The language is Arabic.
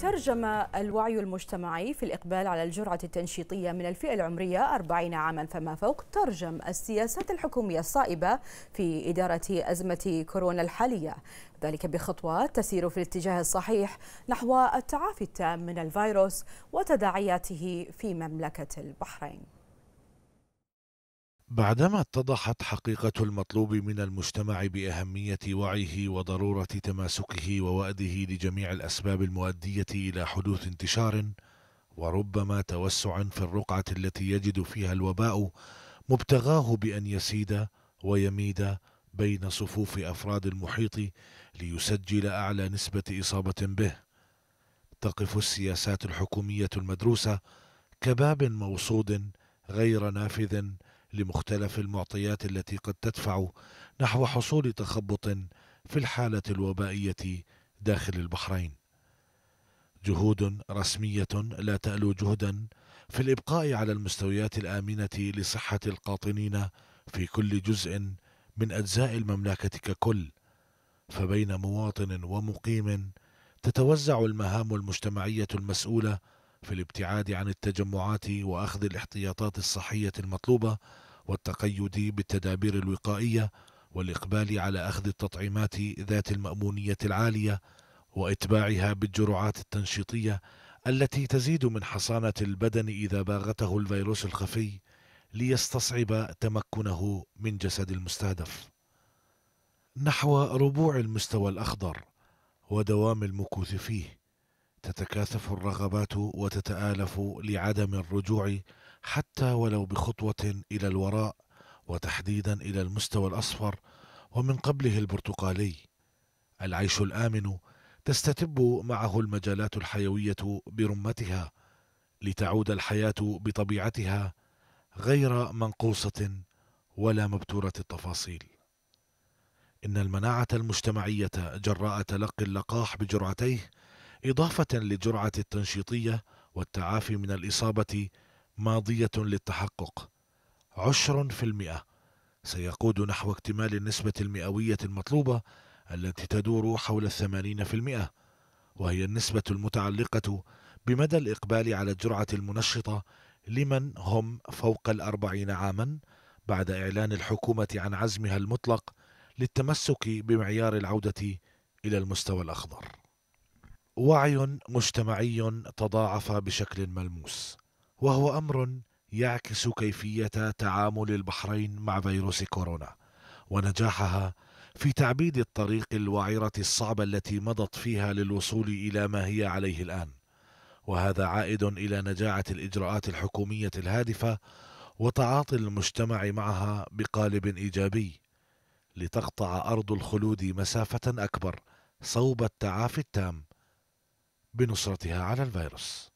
ترجم الوعي المجتمعي في الإقبال على الجرعة التنشيطية من الفئة العمرية 40 عاما فما فوق ترجم السياسات الحكومية الصائبة في إدارة أزمة كورونا الحالية ذلك بخطوات تسير في الاتجاه الصحيح نحو التعافي التام من الفيروس وتداعياته في مملكة البحرين بعدما اتضحت حقيقة المطلوب من المجتمع بأهمية وعيه وضرورة تماسكه ووأده لجميع الأسباب المؤدية إلى حدوث انتشار وربما توسع في الرقعة التي يجد فيها الوباء مبتغاه بأن يسيد ويميد بين صفوف أفراد المحيط ليسجل أعلى نسبة إصابة به. تقف السياسات الحكومية المدروسة كباب موصود غير نافذ لمختلف المعطيات التي قد تدفع نحو حصول تخبط في الحالة الوبائية داخل البحرين. جهود رسمية لا تألو جهدا في الإبقاء على المستويات الآمنة لصحة القاطنين في كل جزء من أجزاء المملكة ككل، فبين مواطن ومقيم تتوزع المهام المجتمعية المسؤولة في الابتعاد عن التجمعات واخذ الاحتياطات الصحيه المطلوبه والتقيد بالتدابير الوقائية والإقبال على أخذ التطعيمات ذات المأمونية العالية وإتباعها بالجرعات التنشيطية التي تزيد من حصانة البدن إذا باغته الفيروس الخفي ليستصعب تمكنه من جسد المستهدف. نحو ربوع المستوى الأخضر ودوام المكوث فيه تتكاثف الرغبات وتتآلف لعدم الرجوع حتى ولو بخطوة إلى الوراء وتحديدا إلى المستوى الأصفر ومن قبله البرتقالي. العيش الآمن تستتب معه المجالات الحيوية برمتها لتعود الحياة بطبيعتها غير منقوصة ولا مبتورة التفاصيل. إن المناعة المجتمعية جراء تلقي اللقاح بجرعتيه إضافة لجرعة التنشيطية والتعافي من الإصابة ماضية للتحقق عشر في المئة سيقود نحو اكتمال النسبة المئوية المطلوبة التي تدور حول الثمانين في المئة وهي النسبة المتعلقة بمدى الإقبال على الجرعة المنشطة لمن هم فوق الأربعين عاما بعد إعلان الحكومة عن عزمها المطلق للتمسك بمعيار العودة إلى المستوى الأخضر وعي مجتمعي تضاعف بشكل ملموس وهو امر يعكس كيفيه تعامل البحرين مع فيروس كورونا ونجاحها في تعبيد الطريق الوعره الصعبه التي مضت فيها للوصول الى ما هي عليه الان وهذا عائد الى نجاعه الاجراءات الحكوميه الهادفه وتعاطي المجتمع معها بقالب ايجابي لتقطع ارض الخلود مسافه اكبر صوب التعافي التام بنصرتها على الفيروس